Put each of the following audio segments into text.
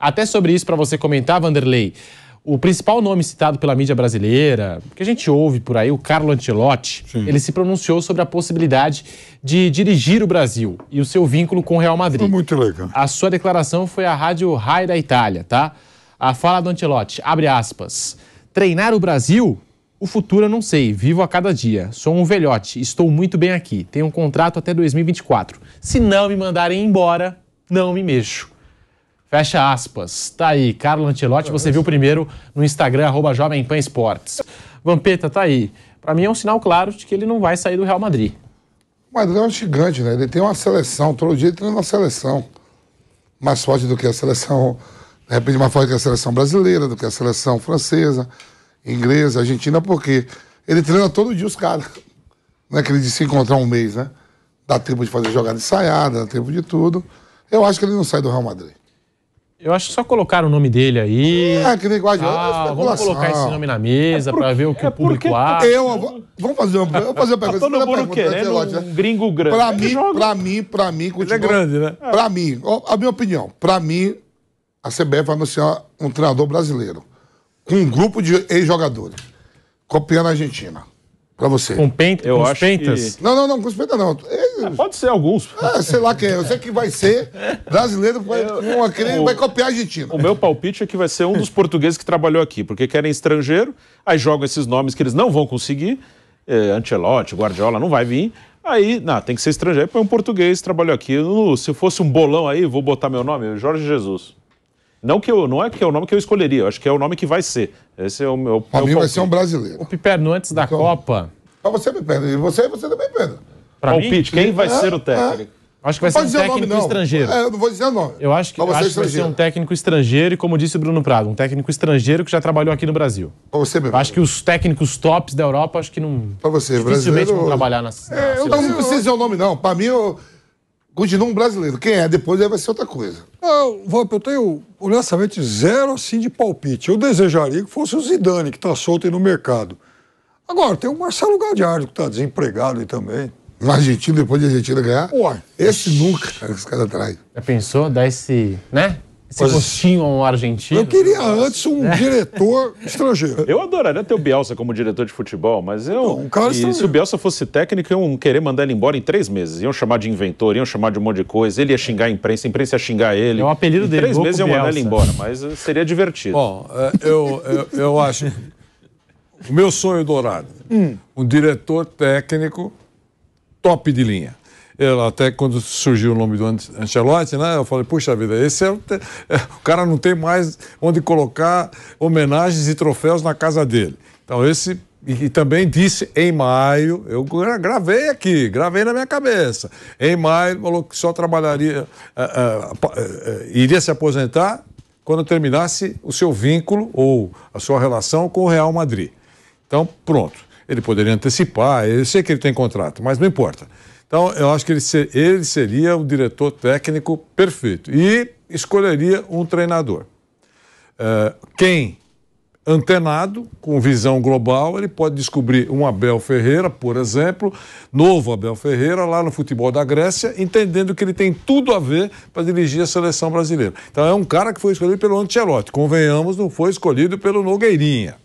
Até sobre isso, para você comentar, Vanderlei, o principal nome citado pela mídia brasileira, que a gente ouve por aí, o Carlo Ancelotti, Sim. ele se pronunciou sobre a possibilidade de dirigir o Brasil e o seu vínculo com o Real Madrid. Muito legal. A sua declaração foi à rádio Rai da Itália, tá? A fala do Ancelotti, abre aspas. Treinar o Brasil? O futuro eu não sei, vivo a cada dia. Sou um velhote, estou muito bem aqui. Tenho um contrato até 2024. Se não me mandarem embora, não me mexo. Fecha aspas. Tá aí, Carlo Antilotti, você viu primeiro no Instagram, arroba Jovem Pan Esportes. Vampeta, tá aí. Para mim é um sinal claro de que ele não vai sair do Real Madrid. O Madrid é um gigante, né? Ele tem uma seleção, todo dia ele treina uma seleção. Mais forte do que a seleção, de repente mais forte do que a seleção brasileira, do que a seleção francesa, inglesa, argentina, porque ele treina todo dia os caras. Não é que ele de se encontrar um mês, né? Dá tempo de fazer jogada ensaiada, dá tempo de tudo. Eu acho que ele não sai do Real Madrid. Eu acho que só colocar o nome dele aí. É, que negócio ah, Vamos colocar esse nome na mesa é para ver o que é o público tá acha. Eu, vou, vamos fazer uma, eu fazer uma tá pergunta. todo mundo quer né? um gringo grande. Para mim, para mim, para mim... Continua, Ele é grande, né? Para mim, a minha opinião, para mim, a CBF vai anunciar um treinador brasileiro com um grupo de ex-jogadores, copiando a Argentina. Pra você. Com, pent eu com acho pentas? Que... Não, não, não, com os pentas não. Ah, pode ser alguns. Ah, sei lá quem é. Eu sei que vai ser brasileiro, vai, eu, aquele, o, vai copiar a Argentina. O meu palpite é que vai ser um dos portugueses que trabalhou aqui, porque querem estrangeiro, aí jogam esses nomes que eles não vão conseguir. É, Ancelotti, Guardiola, não vai vir. Aí, não, tem que ser estrangeiro. Põe um português, trabalhou aqui. se fosse um bolão aí, vou botar meu nome, Jorge Jesus. Não, que eu, não é que é o nome que eu escolheria, eu acho que é o nome que vai ser. Esse é o meu. Para mim vai ser um brasileiro. O Piperno antes da então, Copa. Para você, Piperno. E você, você também, Pedro. Para Palpite, quem vai é, ser o é. técnico? É. Acho que vai não ser um técnico nome, estrangeiro. É, eu não vou dizer nome. Eu acho que, acho que vai ser um técnico estrangeiro e, como disse o Bruno Prado, um técnico estrangeiro que já trabalhou aqui no Brasil. Pra você mesmo. Acho que os técnicos tops da Europa, acho que não. Pra você, dificilmente brasileiro. Dificilmente vão trabalhar na. É, eu não preciso dizer o nome, não. Para mim, eu, Continua um brasileiro. Quem é depois aí vai ser outra coisa. Eu, eu tenho, honestamente, zero assim de palpite. Eu desejaria que fosse o Zidane, que está solto aí no mercado. Agora, tem o Marcelo Gadiardo, que está desempregado aí também. Na Argentina, depois de Argentina ganhar? Uai. Esse nunca, esse cara atrás. Já pensou? dá esse, né? esse Mas... gostinho é. argentino. Eu queria antes um é. diretor estrangeiro. Eu adoraria ter o Bielsa como diretor de futebol, mas eu. Não, um cara e se o Bielsa fosse técnico, iam querer mandar ele embora em três meses. Iam chamar de inventor, iam chamar de um monte de coisa. Ele ia xingar a imprensa, a imprensa ia xingar ele. É um apelido em dele. Três meses eu mandar ele embora, mas eh, seria divertido. Bom, é, eu, eu, eu acho. O meu sonho dourado. Hum. Um diretor técnico top de linha até quando surgiu o nome do Ancelotti, né? Eu falei, puxa vida, esse é o, é, o cara não tem mais onde colocar homenagens e troféus na casa dele. Então esse e, e, também disse em maio, eu gravei aqui, gravei na minha cabeça. Em maio falou que só trabalharia, uh, uh, uh, iria se aposentar quando terminasse o seu vínculo ou a sua relação com o Real Madrid. Então, pronto. Ele poderia antecipar, eu sei que ele tem contrato, mas não importa. Então, eu acho que ele, ser, ele seria o diretor técnico perfeito e escolheria um treinador. Eh, quem antenado, com visão global, ele pode descobrir um Abel Ferreira, por exemplo, novo Abel Ferreira, lá no futebol da Grécia, entendendo que ele tem tudo a ver para dirigir a seleção brasileira. Então é um cara que foi escolhido pelo Ancelotti, convenhamos, não foi escolhido pelo Nogueirinha.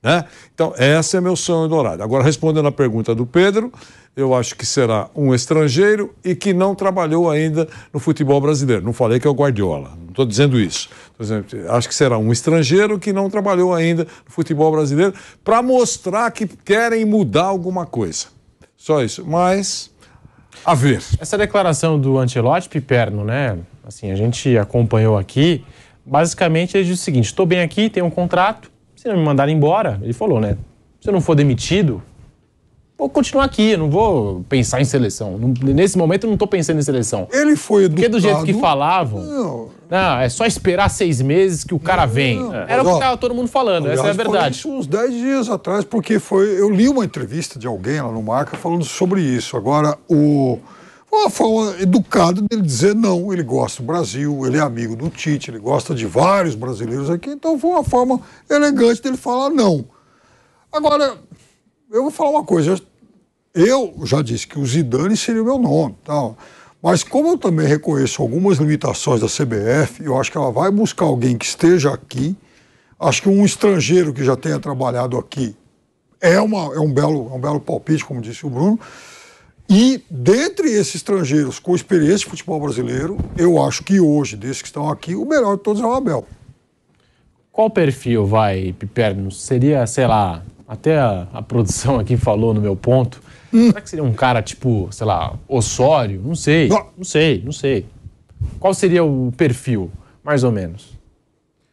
Né? Então, esse é meu sonho dourado. Agora, respondendo à pergunta do Pedro, eu acho que será um estrangeiro e que não trabalhou ainda no futebol brasileiro. Não falei que é o Guardiola, não estou dizendo isso. acho que será um estrangeiro que não trabalhou ainda no futebol brasileiro para mostrar que querem mudar alguma coisa. Só isso. Mas, a ver. Essa declaração do Antelote Piperno, né? Assim, a gente acompanhou aqui. Basicamente, ele diz o seguinte: estou bem aqui, tenho um contrato. Se não me mandarem embora, ele falou, né? Se eu não for demitido, vou continuar aqui, não vou pensar em seleção. Nesse momento eu não estou pensando em seleção. Ele foi educado. Porque do jeito que falavam. Não. não é só esperar seis meses que o cara não, vem. Não, Era o que estava todo mundo falando, aliás, essa é a verdade. Foi isso uns dez dias atrás, porque foi. Eu li uma entrevista de alguém lá no Marca falando sobre isso. Agora, o. Uma forma educada dele dizer não, ele gosta do Brasil, ele é amigo do Tite, ele gosta de vários brasileiros aqui, então foi uma forma elegante dele falar não. Agora, eu vou falar uma coisa. Eu já disse que o Zidane seria o meu nome, então. Mas como eu também reconheço algumas limitações da CBF, eu acho que ela vai buscar alguém que esteja aqui. Acho que um estrangeiro que já tenha trabalhado aqui é, uma, é, um, belo, é um belo palpite, como disse o Bruno. E dentre esses estrangeiros com experiência de futebol brasileiro, eu acho que hoje, desses que estão aqui, o melhor de todos é o Abel. Qual perfil vai, Piperno? Seria, sei lá, até a, a produção aqui falou no meu ponto. Hum. Será que seria um cara tipo, sei lá, Osório? Não sei, não, não sei, não sei. Qual seria o perfil, mais ou menos?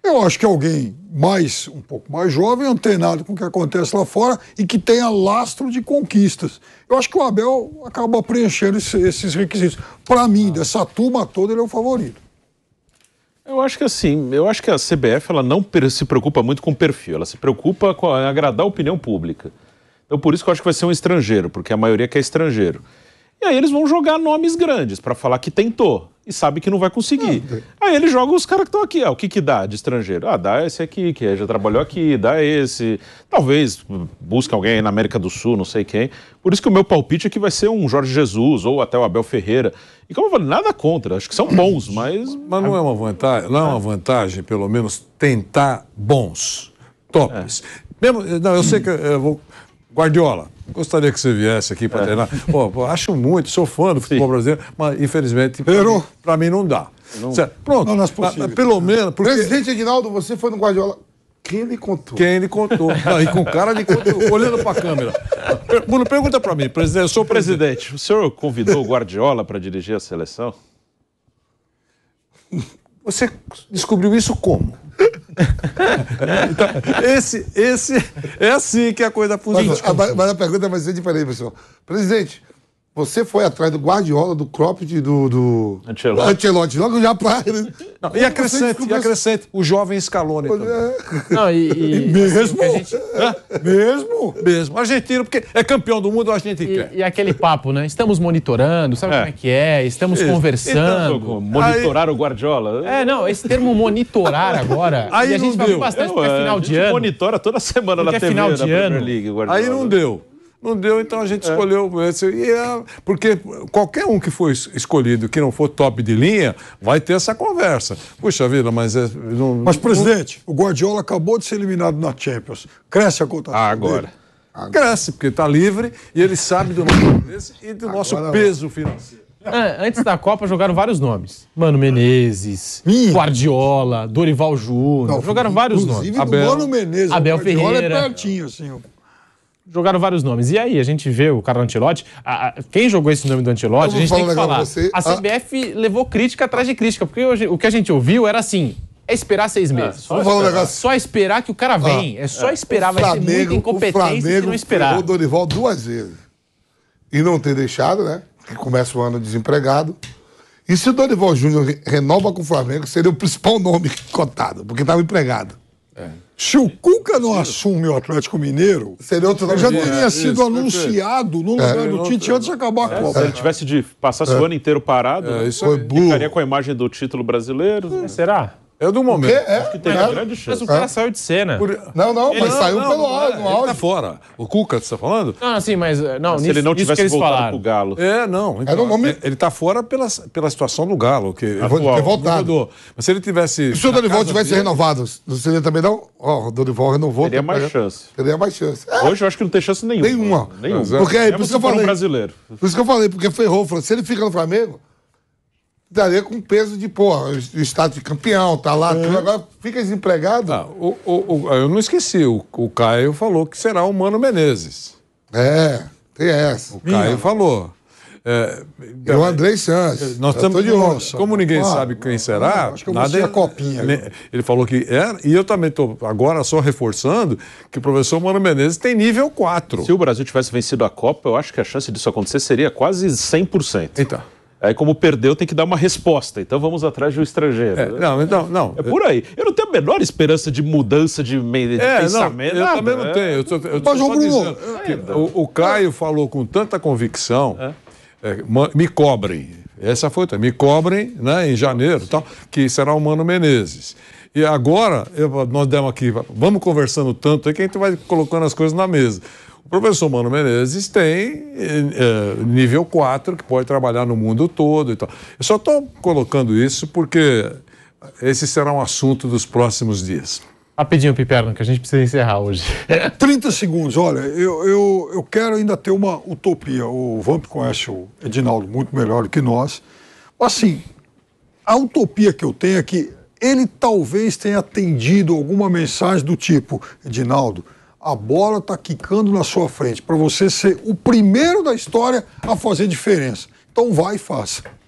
Eu acho que alguém mais, um pouco mais jovem, antenado com o que acontece lá fora e que tenha lastro de conquistas. Eu acho que o Abel acaba preenchendo esses requisitos. Para mim, ah. dessa turma toda, ele é o favorito. Eu acho que assim, eu acho que a CBF ela não se preocupa muito com o perfil, ela se preocupa com agradar a opinião pública. Então por isso que eu acho que vai ser um estrangeiro, porque a maioria quer estrangeiro. E aí eles vão jogar nomes grandes para falar que tentou e sabe que não vai conseguir. É. Aí ele joga os caras que estão aqui. Ah, o que, que dá de estrangeiro? Ah, dá esse aqui, que já trabalhou aqui, dá esse. Talvez busque alguém na América do Sul, não sei quem. Por isso que o meu palpite é que vai ser um Jorge Jesus ou até o Abel Ferreira. E como eu falei, nada contra, acho que são bons, mas. Mas não é uma vantagem, não é uma vantagem, pelo menos, tentar bons, tops. É. Mesmo, não, eu sei que eu vou Guardiola, gostaria que você viesse aqui para é. treinar. Pô, acho muito, sou fã do futebol Sim. brasileiro, mas infelizmente para mim, mim, não dá. Não. Pronto, não, não é pelo menos. Porque... Presidente Aguinaldo, você foi no Guardiola. Quem lhe contou? Quem lhe contou. Não, e com cara de olhando para a câmera. Bruno, pergunta para mim, presidente. Eu sou o presidente. presidente. O senhor convidou o Guardiola para dirigir a seleção? Você descobriu isso como? então, esse, esse, é assim que a coisa funciona. Mas, mas a pergunta vai ser diferente, pessoal. Presidente, você foi atrás do Guardiola, do Cropped, do, do... Ancelotti. Ancelotti, logo já para... e acrescente, e acrescente, o jovem Scaloni também. Então. Não, e, e, mesmo? Assim, gente... Mesmo? Mesmo. Argentino, porque é campeão do mundo, a gente e, quer. E aquele papo, né? Estamos monitorando, sabe é. como é que é? Estamos Isso. conversando. Então, monitorar Aí... o Guardiola. É, não, esse termo monitorar agora... Aí e a gente não deu. bastante, Eu, porque é final de ano. A gente monitora toda semana porque na é TV, final né, de ano. League, Aí não deu. Não deu, então a gente é. escolheu esse. E é, porque qualquer um que for escolhido que não for top de linha, vai ter essa conversa. Puxa vida, mas. É, não, mas, presidente, não... o Guardiola acabou de ser eliminado na Champions. Cresce a cotação. Ah, agora. Dele. agora. Cresce, porque está livre e ele sabe do nosso e do agora nosso peso financeiro. É, antes da Copa jogaram vários nomes. Mano Menezes, Minha. Guardiola, Dorival Júnior. Jogaram vários nomes. Abel, Mano Menezes, Abel é Ferreira. é pertinho, assim jogaram vários nomes. E aí, a gente vê o do Antilotti, a, a, quem jogou esse nome do Antilotti, a gente tem que falar. Você, a ah. CBF levou crítica atrás de crítica, porque hoje, o que a gente ouviu era assim, é esperar seis ah, meses. só, um negócio. só esperar que o cara ah, vem. Ah, é só é. esperar, vai Flamengo, ser muita incompetência o Flamengo não esperar. O Dorival duas vezes. E não ter deixado, né? Que começa o ano desempregado. E se o Dorival Júnior renova com o Flamengo, seria o principal nome cotado, porque estava empregado. É. Se o Cuca não assume o Atlético Mineiro, Seria outro já teria sido isso, anunciado no lugar é. do Tite antes de acabar a Copa. É, se ele tivesse de passasse é. o ano inteiro parado, é, né, isso ficaria com a imagem do título brasileiro. Será? É do momento. É, Acho que tem é, grande chance. Mas o cara é. saiu de cena. Por... Não, não, ele mas não, saiu não, pelo áudio. É. Ele áudio. tá fora. O Cuca, você tá falando? Ah, eh, não, assim, mas... Não, mas se ele não tivesse voltado falaram. pro Galo. É, não. Então, é momento... Ele tá fora pela, pela situação do Galo, que ele ter voltado. Mas se ele tivesse... Se o Dorival tivesse dele... renovado, não seria também não? Ó, oh, o Dorival renovou. Teria tá mais chance. Teria mais chance. É. Hoje eu acho que não tem chance nenhuma. Nenhuma. Nenhuma. Porque é, por isso que eu falei. brasileiro. Por isso que eu falei, porque ferrou. Se ele fica no Flamengo daria com peso de, pô, o status de campeão, tá lá, é. agora fica desempregado. Ah, o, o, o, ah, eu não esqueci, o, o Caio falou que será o Mano Menezes. É, tem essa. O Minha. Caio falou. É, o é, André Santos. É, nós estamos de onça. Como ninguém sabe quem será, acho que eu nada é a copinha. Ele, né, ele falou que era, é, e eu também estou agora só reforçando que o professor Mano Menezes tem nível 4. Se o Brasil tivesse vencido a Copa, eu acho que a chance disso acontecer seria quase 100%. Então. Aí, como perdeu, tem que dar uma resposta. Então vamos atrás do um estrangeiro. É, não, então, não. É por aí. Eu não tenho a menor esperança de mudança de, de é, pensamento. Não, eu nada, também não é. tenho. Eu, sou, eu Mas, só Bruno, é, então. o, o, Caio falou com tanta convicção. É. É, me cobrem. Essa foi, me cobrem né, em janeiro, tal, que será o Mano Menezes. E agora, eu, nós demos aqui, vamos conversando tanto aí que a gente vai colocando as coisas na mesa. O professor Mano Menezes tem é, nível 4, que pode trabalhar no mundo todo e tal. Eu só estou colocando isso porque esse será um assunto dos próximos dias. Rapidinho, Piperno, que a gente precisa encerrar hoje. 30 é, segundos. Olha, eu, eu, eu quero ainda ter uma utopia. O Vamp conhece o Edinaldo muito melhor do que nós. Assim, a utopia que eu tenho é que ele talvez tenha atendido alguma mensagem do tipo: Edinaldo, a bola está quicando na sua frente para você ser o primeiro da história a fazer diferença. Então vai e faça.